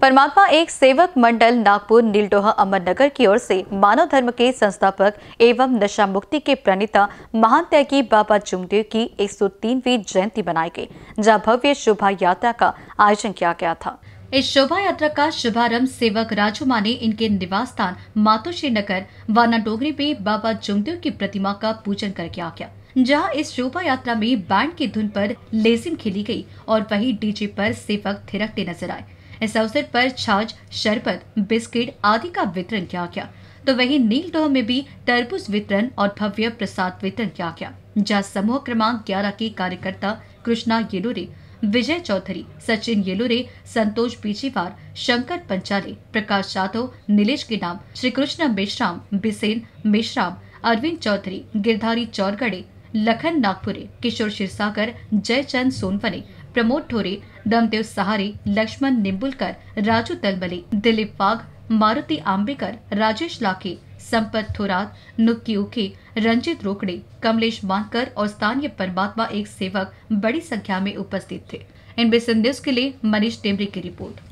परमात्मा एक सेवक मंडल नागपुर नीलडोहा अमरनगर की ओर से मानव धर्म के संस्थापक एवं नशा मुक्ति के प्रणेता महान त्यागी बाबा जुमदेव की तीनवी जयंती मनाई गई जहां भव्य शोभा यात्रा का आयोजन किया गया था इस शोभा यात्रा का शुभारंभ सेवक राजू माने इनके निवास स्थान मातोश्री नगर वाना डोगरी में बाबा जुमदेव की प्रतिमा का पूजन कर किया गया जहाँ इस शोभा यात्रा में बैंड की धुन पर लेसिम खेली गई और वही डीजे पर सेवक थिरकते नजर आए इस अवसर पर छाछ शरबत बिस्किट आदि का वितरण किया गया तो वहीं टोह में भी तरबूज वितरण और भव्य प्रसाद वितरण किया गया जहाँ समूह क्रमांक ग्यारह के कार्यकर्ता कृष्णा येलोरे विजय चौधरी सचिन येलोरे संतोष पीछीवार शंकर पंचाले प्रकाश जाधव नीलेश के नाम श्री कृष्ण मेश्राम बिसेन मेश्राम अरविंद चौधरी गिरधारी चौरगड़े लखन नागपुरे किशोर शिरसागर जयचंद सोनवने प्रमोद ठोरे दमदेव सहारे लक्ष्मण निम्बुलकर राजू तलबले दिलीप वाघ मारुति आंबेकर राजेश लाखे संपत थोरात नुक्की उखे रंजित रोकड़े कमलेश बांकर और स्थानीय परमात्मा एक सेवक बड़ी संख्या में उपस्थित थे इन संदेश के लिए मनीष टेमरी की रिपोर्ट